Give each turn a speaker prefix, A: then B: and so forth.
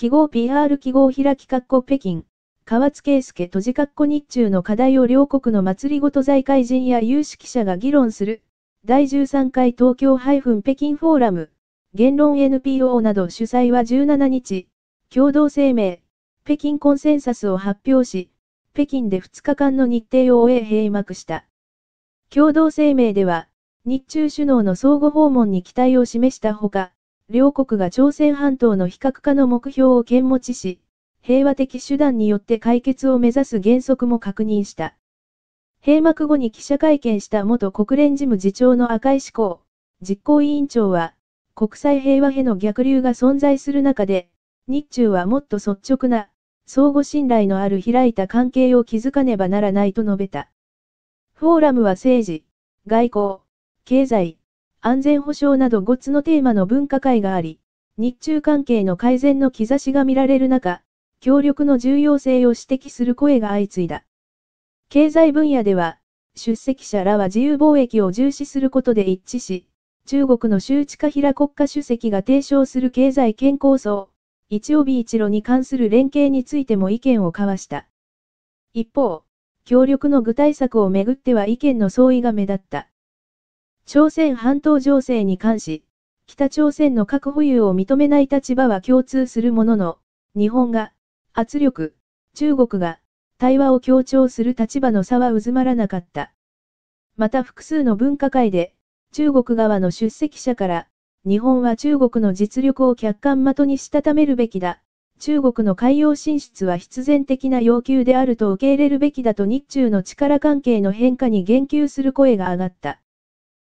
A: 記号 PR 記号開き括弧北京、河津圭介閉じ括弧日中の課題を両国の祭りごと財界人や有識者が議論する、第13回東京北京フォーラム、言論 NPO など主催は17日、共同声明、北京コンセンサスを発表し、北京で2日間の日程を終え閉幕した。共同声明では、日中首脳の相互訪問に期待を示したほか、両国が朝鮮半島の非核化の目標を剣持ちし、平和的手段によって解決を目指す原則も確認した。閉幕後に記者会見した元国連事務次長の赤井志向、実行委員長は、国際平和への逆流が存在する中で、日中はもっと率直な、相互信頼のある開いた関係を築かねばならないと述べた。フォーラムは政治、外交、経済、安全保障など5つのテーマの分科会があり、日中関係の改善の兆しが見られる中、協力の重要性を指摘する声が相次いだ。経済分野では、出席者らは自由貿易を重視することで一致し、中国の周知化平国家主席が提唱する経済健康層、一帯一路に関する連携についても意見を交わした。一方、協力の具体策をめぐっては意見の相違が目立った。朝鮮半島情勢に関し、北朝鮮の核保有を認めない立場は共通するものの、日本が、圧力、中国が、対話を強調する立場の差は渦まらなかった。また複数の分科会で、中国側の出席者から、日本は中国の実力を客観的にしたためるべきだ。中国の海洋進出は必然的な要求であると受け入れるべきだと日中の力関係の変化に言及する声が上がった。